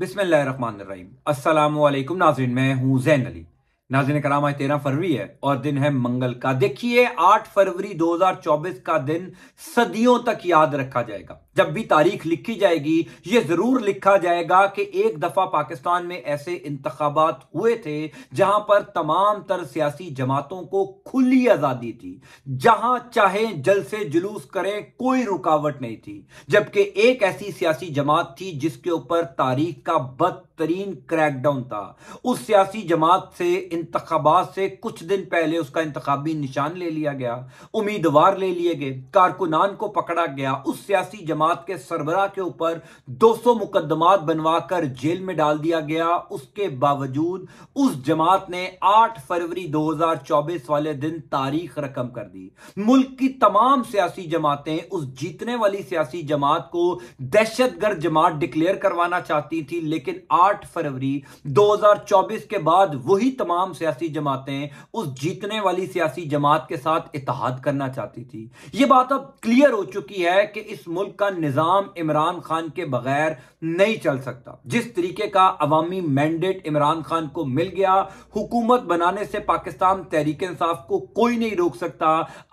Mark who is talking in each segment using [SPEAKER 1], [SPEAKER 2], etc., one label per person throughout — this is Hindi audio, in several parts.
[SPEAKER 1] बिसमीम नाजिन मैं हूं जैन अली नाजिन कराम आज तेरह फरवरी है और दिन है मंगल का देखिए आठ फरवरी 2024 का दिन सदियों तक याद रखा जाएगा जब भी तारीख लिखी जाएगी ये जरूर लिखा जाएगा कि एक दफा पाकिस्तान में ऐसे इंतबात हुए थे जहां पर तमाम तर सियासी जमातों को खुली आजादी थी जहां चाहे जलसे जुलूस करें कोई रुकावट नहीं थी जबकि एक ऐसी सियासी जमात थी जिसके ऊपर तारीख का बदतरीन क्रैकडाउन था उस सियासी जमात से इंतबात से कुछ दिन पहले उसका इंतबी निशान ले लिया गया उम्मीदवार ले लिए गए कारकुनान को पकड़ा गया उस सियासी जमात जमात के सरबरा के ऊपर 200 मुकदमात बनवाकर जेल में डाल दिया गया उसके बावजूद उस जमात ने 8 फरवरी 2024 वाले दिन तारीख रकम कर दी मुल्क की तमाम सियासी जमातें उस जीतने वाली सियासी जमात को दहशतगर्द जमात डिक्लेयर करवाना चाहती थी लेकिन आठ फरवरी दो के बाद वही तमाम सियासी जमातें उस जीतने वाली सियासी जमात के साथ इतिहाद करना चाहती थी यह बात अब क्लियर हो चुकी है कि इस मुल्क का निज़ाम इमरान खान के बगैर नहीं चल सकता जिस तरीके का अवामी मैंडेट इमरान खान को मिल गया हुकूमत बनाने से पाकिस्तान तहरीक इंसाफ को कोई नहीं रोक सकता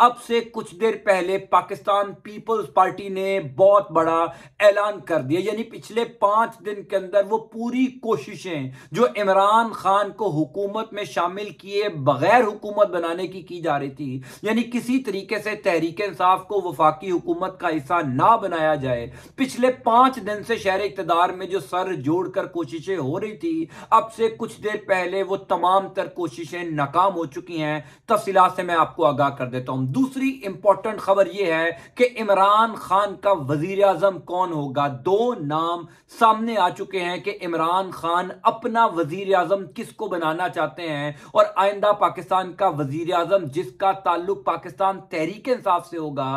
[SPEAKER 1] अब से कुछ देर पहले पाकिस्तान पीपल्स पार्टी ने बहुत बड़ा ऐलान कर दिया यानी पिछले पांच दिन के अंदर वो पूरी कोशिशें जो इमरान खान को हुकूमत में शामिल किए बगैर हुकूमत बनाने की की जा रही थी यानी किसी तरीके से तहरीक इंसाफ को वफाकी हुकूमत का हिस्सा ना बनाया बनाया जाए पिछले पांच दिन से शहर इकतदार में जो सर जोड़कर कोशिशें हो रही थी अब से कुछ देर पहले वो तमाम तर कोशिशें नाकाम हो चुकी हैं तफसीला से मैं आपको आगाह कर देता हूं दूसरी इंपॉर्टेंट खबर यह है कि इमरान खान का वजीर आजम कौन होगा दो नाम सामने आ चुके हैं कि इमरान खान अपना वजीर आजम किसको बनाना चाहते हैं और आइंदा पाकिस्तान का वजीर आजम जिसका ताल्लुक पाकिस्तान तहरीक इंसाफ से होगा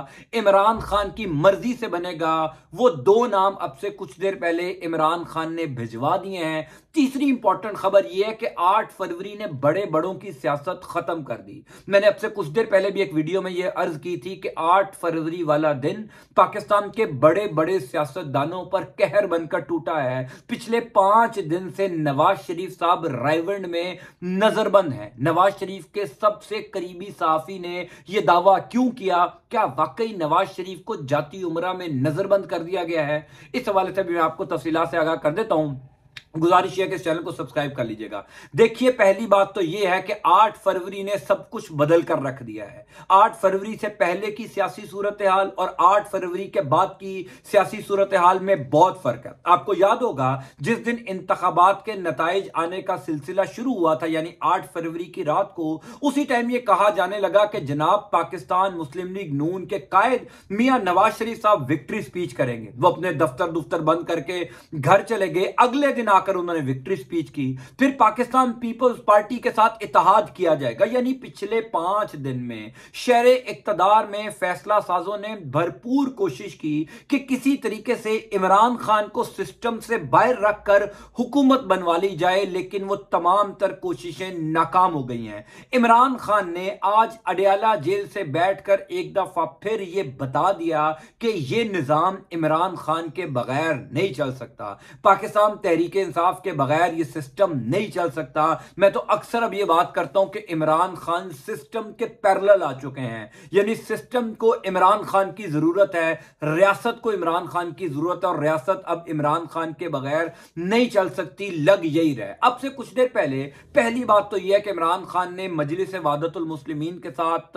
[SPEAKER 1] इमरान खान की मर्जी से बनेगा जाएगा वो दो नाम अब से कुछ देर पहले इमरान खान ने भिजवा दिए हैं तीसरी इंपॉर्टेंट खबर यह है कि 8 फरवरी ने बड़े बड़ों की सियासत खत्म कर दी मैंने अब से कुछ देर पहले भी एक वीडियो में यह अर्ज की थी कि 8 फरवरी वाला दिन पाकिस्तान के बड़े बड़े सियासतदानों पर कहर बनकर टूटा है पिछले पांच दिन से नवाज शरीफ साहब रायवंड में नजरबंद है नवाज शरीफ के सबसे करीबी साफी ने यह दावा क्यों किया क्या वाकई नवाज शरीफ को जाती उमरा में नजर नज़रबंद कर दिया गया है इस हवाले से भी मैं आपको तफसीला से आगाह कर देता हूं गुजारिश है कि इस चैनल को सब्सक्राइब कर लीजिएगा देखिए पहली बात तो यह है कि 8 फरवरी ने सब कुछ बदल कर रख दिया है 8 फरवरी से पहले की सियासी सूरत हाल और 8 फरवरी के बाद की सियासी सूरत हाल में बहुत फर्क है आपको याद होगा जिस दिन इंतबात के नतज आने का सिलसिला शुरू हुआ था यानी आठ फरवरी की रात को उसी टाइम यह कहा जाने लगा कि जनाब पाकिस्तान मुस्लिम लीग नून के कायद मियाँ नवाज शरीफ साहब विक्ट्री स्पीच करेंगे वो अपने दफ्तर दुफ्तर बंद करके घर चले गए अगले दिन आकर उन्होंने विक्ट्री स्पीच की फिर पाकिस्तान पीपल्स पार्टी के साथ इतिहाद किया जाएगा यानी पिछले पांच दिन में शहर इकतदार में फैसला साजों ने भरपूर कोशिश की कि किसी तरीके से इमरान खान को सिस्टम से बाहर रखकर हुकूमत बनवा ली जाए लेकिन वो तमाम तर कोशिशें नाकाम हो गई हैं इमरान खान ने आज अडयाला जेल से बैठकर एक दफा फिर ये बता दिया कि ये निजाम इमरान खान के बगैर नहीं चल सकता पाकिस्तान तहरीक इंसाफ के बगैर ये सिस्टम नहीं चल सकता मैं तो अक्सर अब ये बात करता हूं कि इमरान खान सिस्टम के पैरल आ चुके हैं यानी सिस्टम को इमरान खान की जरूरत है रियासत को इमरान खान की जरूरत है और रियासत अब इमरान खान के बगैर नहीं चल सकती लग यही रहे अब से कुछ देर पहले पहली बात तो यह है कि इमरान खान ने मजलिस वादतुल के साथ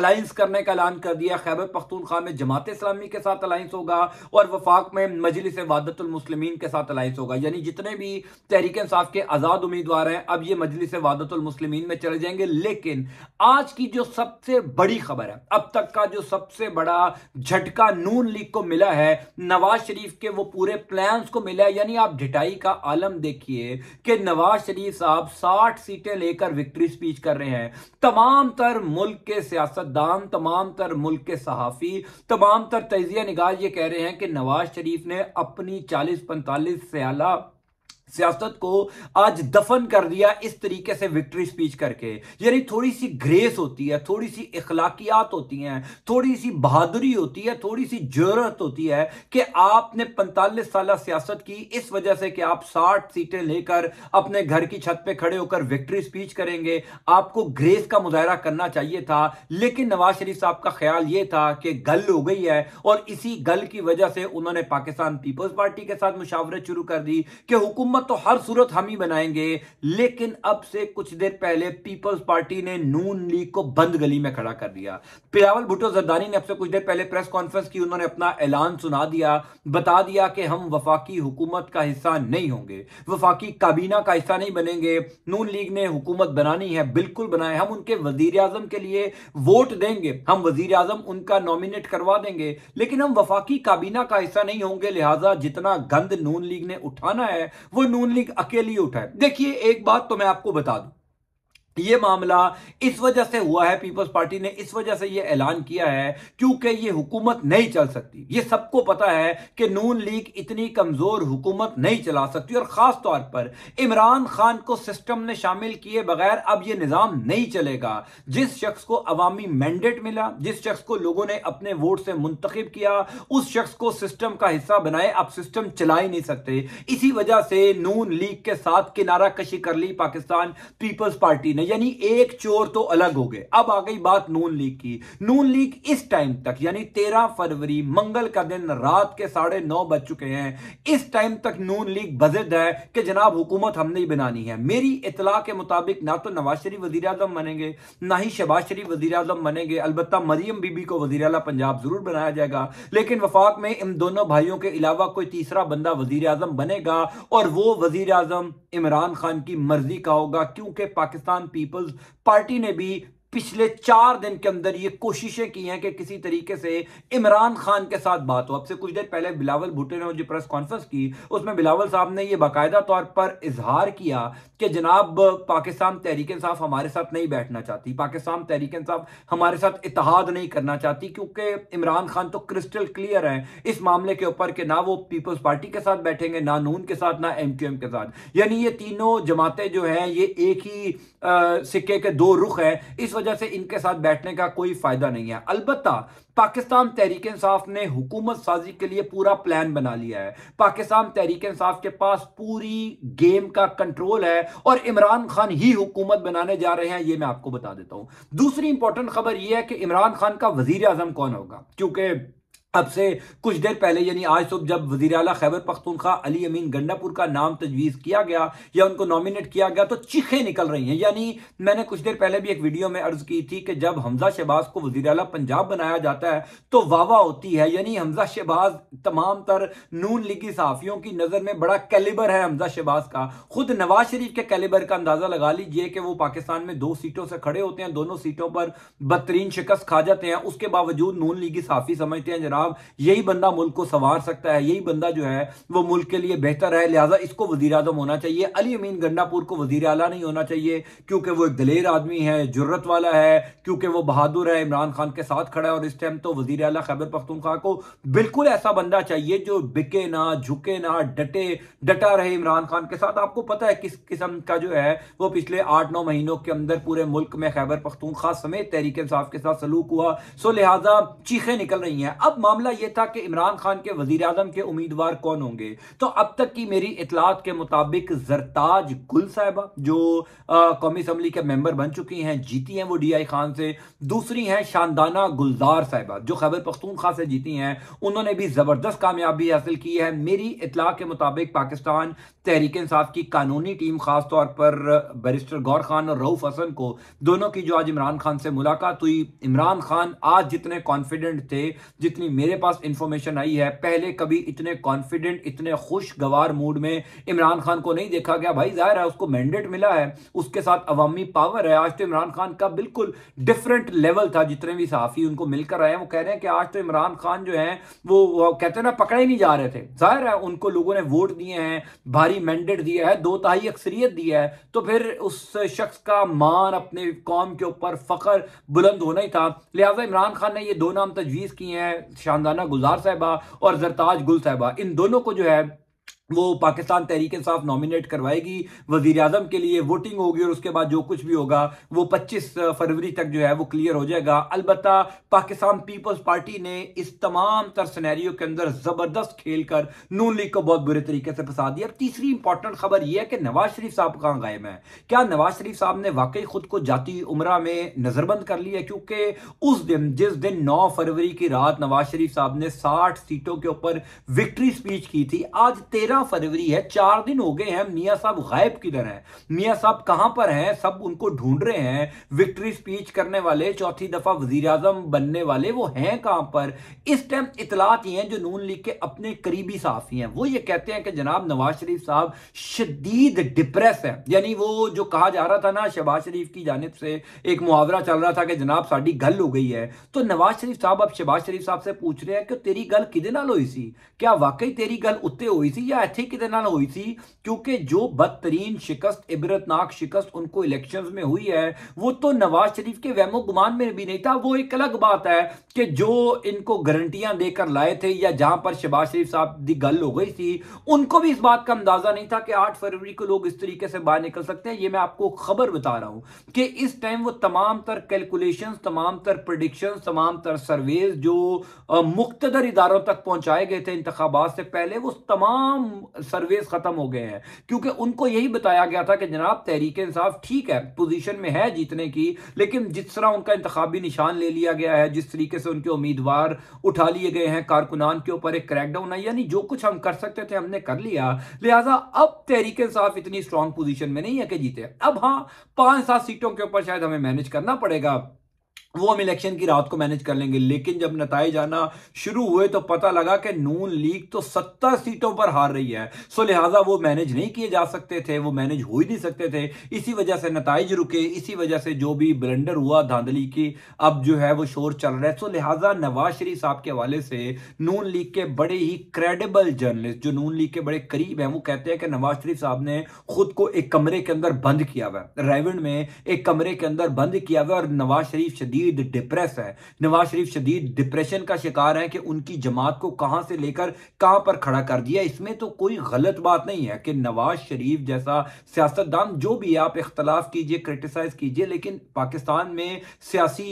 [SPEAKER 1] अलायंस करने का ऐलान कर दिया खैबर खान में जमात इस्लामी के साथ अलायंस होगा और वफाक में मजलिस वादतुल के साथ अलायंस होगा यानी जितने जितने भी तहरीक इंसाफ के आज़ाद उम्मीदवार हैं अब ये मजलिस वादतुलमसलमिन में चले जाएंगे लेकिन आज की जो सबसे बड़ी खबर है अब तक का जो सबसे बड़ा झटका नून लीग को मिला है नवाज शरीफ के वो पूरे प्लान्स को मिला है यानी आप ढिटाई का आलम देखिए कि नवाज शरीफ साहब साठ सीटें लेकर विक्ट्री स्पीच कर रहे हैं तमाम तर मुल्क के सियासतदान तमाम तर मुल्क के सहाफ़ी तमाम तर तजिया निगाह ये कह रहे हैं कि नवाज शरीफ ने अपनी चालीस पैंतालीस सयाला सियासत को आज दफन कर दिया इस तरीके से विक्ट्री स्पीच करके यानी थोड़ी सी ग्रेस होती है थोड़ी सी इखलाकियात होती हैं थोड़ी सी बहादुरी होती है थोड़ी सी जरूरत होती है कि आपने पैंतालीस साल सियासत की इस वजह से कि आप साठ सीटें लेकर अपने घर की छत पर खड़े होकर विक्ट्री स्पीच करेंगे आपको ग्रेस का मुजाहरा करना चाहिए था लेकिन नवाज शरीफ साहब का ख्याल ये था कि गल हो गई है और इसी गल की वजह से उन्होंने पाकिस्तान पीपल्स पार्टी के साथ मुशावरत शुरू कर दी कि हुकूमत हुकूमत तो हर सूरत हम ही बनाएंगे लेकिन अब से कुछ देर पहले पीपल्स पार्टी ने नून लीग को बंद गली में खड़ा कर दिया पिलावल भुट्टो जरदारी ने अब से कुछ देर पहले प्रेस कॉन्फ्रेंस की उन्होंने अपना ऐलान सुना दिया बता दिया कि हम वफाकी हुकूमत का हिस्सा नहीं होंगे वफाकी काबीना का हिस्सा नहीं बनेंगे नून लीग ने हुकूमत बनानी है बिल्कुल बनाए हम उनके वजीर आजम के लिए वोट देंगे हम वजीर आजम उनका नॉमिनेट करवा देंगे लेकिन हम वफाकी काबीना का हिस्सा नहीं होंगे लिहाजा जितना गंद नून लीग ने उठाना है वो नून लीग अकेली उठाए देखिए एक बात तो मैं आपको बता दूं ये मामला इस वजह से हुआ है पीपल्स पार्टी ने इस वजह से यह ऐलान किया है क्योंकि ये हुकूमत नहीं चल सकती ये सबको पता है कि नून लीग इतनी कमजोर हुकूमत नहीं चला सकती और खास तौर पर इमरान खान को सिस्टम ने शामिल किए बगैर अब यह निजाम नहीं चलेगा जिस शख्स को अवामी मैंडेट मिला जिस शख्स को लोगों ने अपने वोट से मुंतखब किया उस शख्स को सिस्टम का हिस्सा बनाए अब सिस्टम चला ही नहीं सकते इसी वजह से नून लीग के साथ किनारा कशी कर ली पाकिस्तान पीपल्स पार्टी ने यानी एक चोर तो अलग हो गए अब आ गई बात नून लीग की नून लीग इस टाइम तक यानी तेरह फरवरी मंगल का दिन रात के साढ़े नौ बज चुके हैं इस टाइम तक नून लीग बजिद है कि जनाब हुकूमत हमने ही बनानी है मेरी इतला के मुताबिक ना तो नवाज शरीफ वजी अजम बनेंगे ना ही शबाज शरीफ वजी अजम बनेंगे अलबत् मरियम बीबी को वजी अला पंजाब जरूर बनाया जाएगा लेकिन वफाक में इन दोनों भाइयों के अलावा कोई तीसरा बंदा वजीर अजम बनेगा और वो वजीर अजम इमरान खान की मर्जी का होगा क्योंकि पाकिस्तान पी पीपल्स पार्टी ने भी पिछले चार दिन के अंदर ये कोशिशें की हैं कि किसी तरीके से इमरान खान के साथ बात हो अब से कुछ देर पहले बिलावल भुट्टो ने जो प्रेस कॉन्फ्रेंस की उसमें बिलावल साहब ने यह बाकायदा तौर पर इजहार किया कि जनाब पाकिस्तान तहरीक इंसाफ हमारे साथ नहीं बैठना चाहती पाकिस्तान तहरीक इंसाफ हमारे साथ इतिहाद नहीं करना चाहती क्योंकि इमरान खान तो क्रिस्टल क्लियर है इस मामले के ऊपर कि ना वो पीपल्स पार्टी के साथ बैठेंगे ना नून के साथ ना एम के साथ यानी ये तीनों जमातें जो हैं ये एक ही सिक्के के दो रुख हैं इस वजह से इनके साथ बैठने का कोई फायदा नहीं है अलबत्ता पाकिस्तान तहरीक इंसाफ ने हुकूमत साजी के लिए पूरा प्लान बना लिया है पाकिस्तान तहरीक इंसाफ के पास पूरी गेम का कंट्रोल है और इमरान खान ही हुकूमत बनाने जा रहे हैं ये मैं आपको बता देता हूं दूसरी इंपॉर्टेंट खबर यह है कि इमरान खान का वजीर आजम कौन होगा क्योंकि अब से कुछ देर पहले यानी आज सुबह जब वजी अला खैबर पख्तूनखा अली अमीन गंडापुर का नाम तजवीज़ किया गया या उनको नॉमिनेट किया गया तो चीखें निकल रही हैं यानी मैंने कुछ देर पहले भी एक वीडियो में अर्ज की थी कि जब हमजा शहबाज को वजी अला पंजाब बनाया जाता है तो वाहवा होती है यानी हमजा शहबाज तमाम तर नून लिखी सहाफ़ियों की नज़र में बड़ा कैलिबर है हमजा शहबाज का खुद नवाज शरीफ के कैलिबर का अंदाज़ा लगा लीजिए कि वो पाकिस्तान में दो सीटों से खड़े होते हैं दोनों सीटों पर बदतरीन शिकस्त खा जाते हैं उसके बावजूद नून लीगी सहाफ़ी समझते हैं जनाब जनाब यही बंदा मुल्क को संवार सकता है यही बंदा जो है वो मुल्क के लिए बेहतर है लिहाजा इसको वजीर अजम होना चाहिए अली अमीन गंडापुर को वजीर अला नहीं होना चाहिए क्योंकि वो एक दलेर आदमी है जरूरत वाला है क्योंकि वो बहादुर है इमरान खान के साथ खड़ा है और इस टाइम तो वजीर अला खैबर पख्तूनखा को बिल्कुल ऐसा बंदा चाहिए जो बिके ना झुके ना डटे डटा रहे इमरान खान के साथ आपको पता है किस किस्म का जो है वो पिछले आठ नौ महीनों के अंदर पूरे मुल्क में खैबर पख्तूनखा समेत तहरीक इंसाफ के साथ सलूक हुआ सो लिहाजा चीखें निकल रही हैं अब मामला यह था कि इमरान खान के वजीर अजम के उम्मीदवार कौन होंगे तो अब तक की मेरी इतलात के मुताबिक जरताज गुल साहबा जो कौमी असम्बली के मेंबर बन चुकी हैं जीती हैं वो डी आई खान से दूसरी हैं शानदाना गुलजार साहबा जो खैबर पख्तूनखा से जीती हैं उन्होंने भी ज़बरदस्त कामयाबी हासिल की है मेरी इतला के मुताबिक पाकिस्तान तहरीक इंसाफ की कानूनी टीम खासतौर पर बैरिस्टर गौर खान और रऊफ हसन को दोनों की जो आज इमरान खान से मुलाकात हुई इमरान खान आज जितने कॉन्फिडेंट थे जितनी मेरे पास इंफॉर्मेशन आई है पहले कभी इतने कॉन्फिडेंट इतने खुशगवार मूड में इमरान खान को नहीं देखा गया भाई जाहिर है उसको मैंडेट मिला है उसके साथ अवामी पावर है आज तो इमरान खान का बिल्कुल डिफरेंट लेवल था जितने भी साफी उनको मिलकर आए हैं वो कह रहे हैं कि आज तो इमरान खान जो है वो, वो कहते हैं ना पकड़े नहीं जा रहे थे जाहिर है उनको लोगों ने वोट दिए हैं भारी मैंडेट दिया है दो तहाई अक्सरियत दी है तो फिर उस शख्स का मान अपने कौम के ऊपर फ़ख्र बुलंद होना ही था लिहाजा इमरान खान ने ये दो नाम तजवीज़ किए हैं शानदाना गुलजार साहबा और जरताज गुल साहबा इन दोनों को जो है वो पाकिस्तान तहरीक इंसाफ नॉमिनेट करवाएगी वजीर अजम के लिए वोटिंग होगी और उसके बाद जो कुछ भी होगा वो 25 फरवरी तक जो है वो क्लियर हो जाएगा अलबत् पाकिस्तान पीपल्स पार्टी ने इस तमाम तर सिनेरियो के अंदर ज़बरदस्त खेल कर नून लीग को बहुत बुरे तरीके से फंसा दिया अब तीसरी इंपॉर्टेंट खबर यह है कि नवाज शरीफ साहब कहाँ गायब है क्या नवाज शरीफ साहब ने वाकई खुद को जाती उम्र में नज़रबंद कर लिया क्योंकि उस दिन जिस दिन नौ फरवरी की रात नवाज शरीफ साहब ने साठ सीटों के ऊपर विक्ट्री स्पीच की थी आज तेरह तेरह फरवरी है चार दिन हो गए हैं मियाँ साहब गायब किधर हैं मियाँ साहब कहाँ पर हैं सब उनको ढूंढ रहे हैं विक्ट्री स्पीच करने वाले चौथी दफा वजीर आजम बनने वाले वो हैं कहाँ पर इस टाइम इतलात ही हैं जो नून लीग के अपने करीबी साफी हैं वो ये कहते हैं कि जनाब नवाज शरीफ साहब शदीद डिप्रेस है यानी वो जो कहा जा रहा था ना शहबाज शरीफ की जानब से एक मुहावरा चल रहा था कि जनाब साड़ी गल हो गई है तो नवाज शरीफ साहब अब शहबाज शरीफ साहब से पूछ रहे हैं कि तेरी गल कि हुई सी क्या वाकई तेरी गल उत्ते हुई सी या हैथिक की हुई थी क्योंकि जो बदतरीन शिकस्त इबरतनाक शिकस्त उनको इलेक्शन में हुई है वो तो नवाज शरीफ के वहमो गुमान में भी नहीं था वो एक अलग बात है कि जो इनको गारंटियां देकर लाए थे या जहां पर शहबाज शरीफ साहब की गल हो गई थी उनको भी इस बात का अंदाजा नहीं था कि आठ फरवरी को लोग इस तरीके से बाहर निकल सकते हैं ये मैं आपको खबर बता रहा हूं कि इस टाइम वो तमाम तर कैलकुलेशन तमाम तर प्रडिक्शन तमाम तर सर्वेज जो मुख्तर इदारों तक पहुंचाए गए थे इंतबात से पहले वो तमाम खत्म सर्वेस खत्म हो गए हैं क्योंकि उनको यही बताया गया था कि जनाब तहरीक इंसाफ ठीक है पोजीशन में है जीतने की लेकिन जिस तरह उनका इंतबी निशान ले लिया गया है जिस तरीके से उनके उम्मीदवार उठा लिए गए हैं कारकुनान के ऊपर एक क्रैकडाउन है यानी जो कुछ हम कर सकते थे हमने कर लिया लिहाजा अब तहरीक इंसाफ इतनी स्ट्रांग पोजिशन में नहीं है कि जीते अब हाँ पांच सात सीटों के ऊपर शायद हमें मैनेज करना पड़ेगा वो हम इलेक्शन की रात को मैनेज कर लेंगे लेकिन जब नतज आना शुरू हुए तो पता लगा कि नून लीग तो सत्तर सीटों पर हार रही है सो लिहाजा वो मैनेज नहीं किए जा सकते थे वो मैनेज हो ही नहीं सकते थे इसी वजह से नतज रुके इसी वजह से जो भी ब्लेंडर हुआ धांधली की अब जो है वो शोर चल रहा है सो लिहाजा नवाज शरीफ साहब के हवाले से नून लीग के बड़े ही क्रेडिबल जर्नलिस्ट जो नून लीग के बड़े करीब हैं वो कहते हैं कि नवाज शरीफ साहब ने खुद को एक कमरे के अंदर बंद किया हुआ है में एक कमरे के अंदर बंद किया हुआ और नवाज शरीफ शदीद शदीद डिप्रेस है नवाज शरीफ शदीद डिप्रेशन का शिकार है कि उनकी जमात को कहां से लेकर कहां पर खड़ा कर दिया इसमें तो कोई गलत बात नहीं है कि नवाज शरीफ जैसा सियासतदान जो भी आप इख्तलाफ कीजिए क्रिटिसाइज कीजिए लेकिन पाकिस्तान में सियासी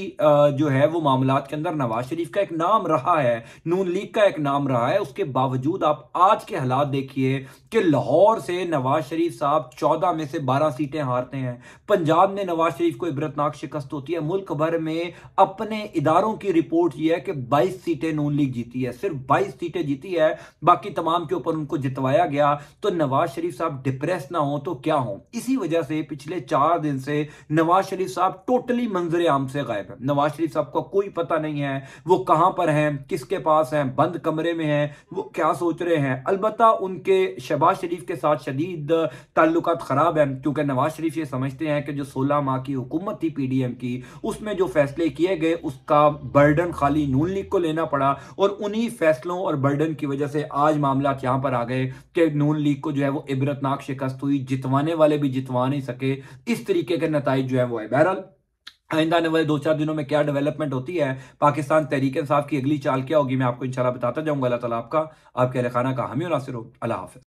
[SPEAKER 1] जो है वो मामला के अंदर नवाज शरीफ का एक नाम रहा है नून लीग का एक नाम रहा है उसके बावजूद आप आज के हालात देखिए कि लाहौर से नवाज शरीफ साहब चौदह में से बारह सीटें हारते हैं पंजाब में नवाज शरीफ को इबरतनाक शिकस्त होती है मुल्क भर में में अपने इदारों की रिपोर्ट यह है कि 22 सीटें नून लीग जीती है सिर्फ 22 सीटें जीती है बाकी तमाम के ऊपर उनको जितवाया गया तो नवाज शरीफ साहब डिप्रेस ना हो तो क्या हो इसी वजह से पिछले चार दिन से नवाज शरीफ साहब टोटली मंजर आम से गायब है नवाज शरीफ साहब का कोई पता नहीं है वो कहां पर हैं किसके पास हैं बंद कमरे में हैं वो क्या सोच रहे हैं अलबत् उनके शहबाज शरीफ के साथ शदीद ताल्लुक ख़राब हैं क्योंकि नवाज शरीफ ये समझते हैं कि जो सोलह माह की हुकूमत थी पीडीएम की उसमें जो फैसला फैसले किए गए उसका बर्डन खाली नून लीग को लेना पड़ा और उन्हीं फैसलों और बर्डन की वजह से आज मामला यहां पर आ गए कि नून लीग को जो है वो इबरतनाक शिकस्त हुई जितवाने वाले भी जितवा नहीं सके इस तरीके के नतज जो है वो है बहरहाल आइंदा आने वाले दो चार दिनों में क्या डेवलपमेंट होती है पाकिस्तान तहरीक इंसाफ की अगली चाल क्या होगी मैं आपको इंशाल्लाह बताता जाऊंगा अल्लाह ताला आपका आपके अलखाना का हामी और नासिर हो अल्लाह हाफिज